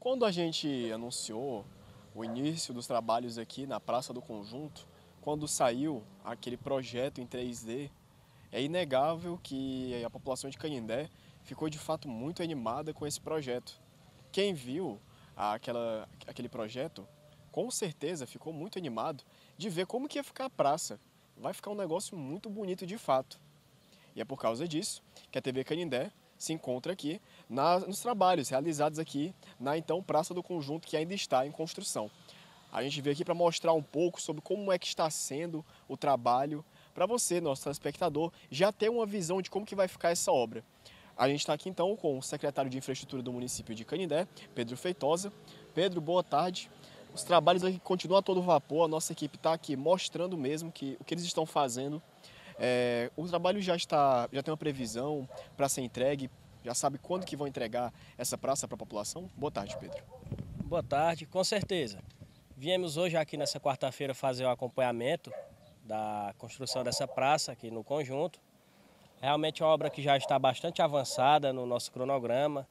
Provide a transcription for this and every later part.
Quando a gente anunciou o início dos trabalhos aqui na Praça do Conjunto, quando saiu aquele projeto em 3D, é inegável que a população de Canindé ficou de fato muito animada com esse projeto. Quem viu aquela, aquele projeto, com certeza ficou muito animado de ver como que ia ficar a praça. Vai ficar um negócio muito bonito de fato. E é por causa disso que a TV Canindé se encontra aqui na, nos trabalhos realizados aqui na então Praça do Conjunto, que ainda está em construção. A gente veio aqui para mostrar um pouco sobre como é que está sendo o trabalho para você, nosso telespectador, já ter uma visão de como que vai ficar essa obra. A gente está aqui então com o secretário de Infraestrutura do município de Canindé, Pedro Feitosa. Pedro, boa tarde. Os trabalhos aqui continuam a todo vapor, a nossa equipe está aqui mostrando mesmo que, o que eles estão fazendo é, o trabalho já está, já tem uma previsão para ser entregue. Já sabe quando que vão entregar essa praça para a população? Boa tarde, Pedro. Boa tarde, com certeza. Viemos hoje aqui nessa quarta-feira fazer o acompanhamento da construção dessa praça aqui no conjunto. Realmente é uma obra que já está bastante avançada no nosso cronograma.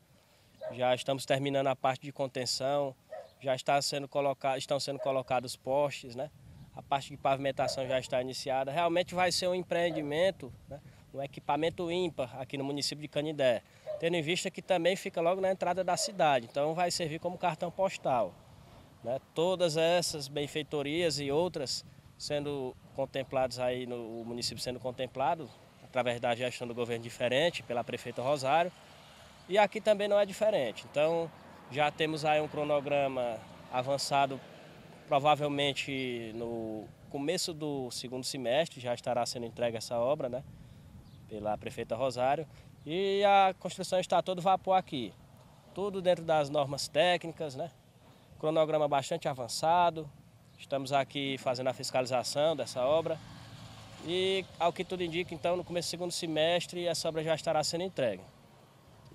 Já estamos terminando a parte de contenção, já está sendo colocado, estão sendo colocados postes, né? a parte de pavimentação já está iniciada. Realmente vai ser um empreendimento, né, um equipamento ímpar aqui no município de Canindé, tendo em vista que também fica logo na entrada da cidade, então vai servir como cartão postal. Né? Todas essas benfeitorias e outras sendo contempladas aí, no, o município sendo contemplado, através da gestão do governo diferente, pela prefeita Rosário, e aqui também não é diferente. Então já temos aí um cronograma avançado Provavelmente no começo do segundo semestre já estará sendo entregue essa obra, né? Pela prefeita Rosário. E a construção está todo vapor aqui. Tudo dentro das normas técnicas, né? Cronograma bastante avançado. Estamos aqui fazendo a fiscalização dessa obra. E, ao que tudo indica, então, no começo do segundo semestre, essa obra já estará sendo entregue.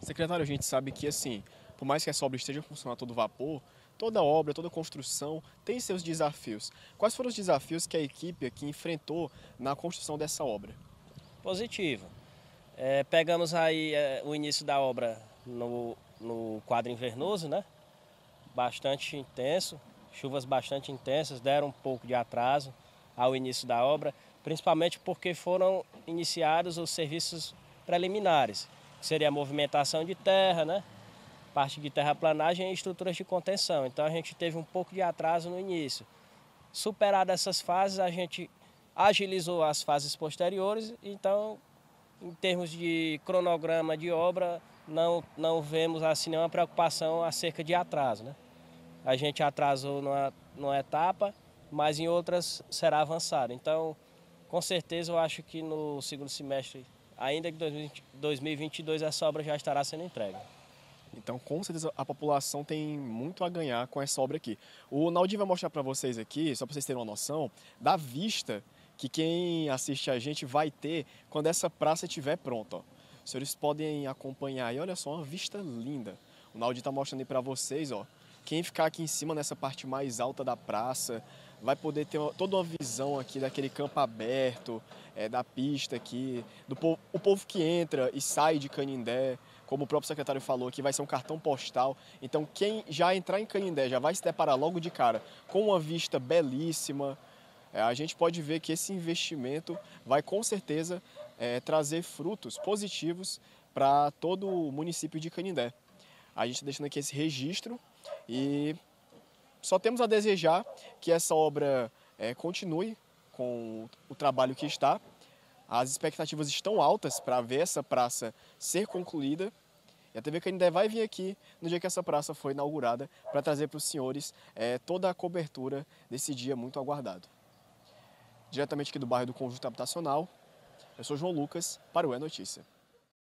Secretário, a gente sabe que, assim, por mais que essa obra esteja funcionando a todo vapor, Toda obra, toda construção tem seus desafios. Quais foram os desafios que a equipe aqui enfrentou na construção dessa obra? Positivo. É, pegamos aí é, o início da obra no, no quadro invernoso, né? Bastante intenso, chuvas bastante intensas, deram um pouco de atraso ao início da obra, principalmente porque foram iniciados os serviços preliminares, que seria a movimentação de terra, né? parte de terraplanagem e estruturas de contenção. Então a gente teve um pouco de atraso no início. Superada essas fases, a gente agilizou as fases posteriores, então em termos de cronograma de obra, não, não vemos assim nenhuma preocupação acerca de atraso. Né? A gente atrasou numa, numa etapa, mas em outras será avançado. Então, com certeza, eu acho que no segundo semestre, ainda que 2022, essa obra já estará sendo entregue. Então, com certeza, a população tem muito a ganhar com essa obra aqui. O Naldinho vai mostrar para vocês aqui, só para vocês terem uma noção, da vista que quem assiste a gente vai ter quando essa praça estiver pronta. Os senhores podem acompanhar e olha só, uma vista linda. O Naldinho está mostrando aí para vocês, ó. Quem ficar aqui em cima, nessa parte mais alta da praça, vai poder ter uma, toda uma visão aqui daquele campo aberto, é, da pista aqui, do povo, o povo que entra e sai de Canindé, como o próprio secretário falou aqui, vai ser um cartão postal. Então, quem já entrar em Canindé já vai se deparar logo de cara com uma vista belíssima. É, a gente pode ver que esse investimento vai com certeza é, trazer frutos positivos para todo o município de Canindé. A gente está deixando aqui esse registro e só temos a desejar que essa obra é, continue com o trabalho que está. As expectativas estão altas para ver essa praça ser concluída e a TV Canindé vai vir aqui no dia que essa praça foi inaugurada para trazer para os senhores é, toda a cobertura desse dia muito aguardado. Diretamente aqui do bairro do Conjunto Habitacional, eu sou João Lucas para o É Notícia.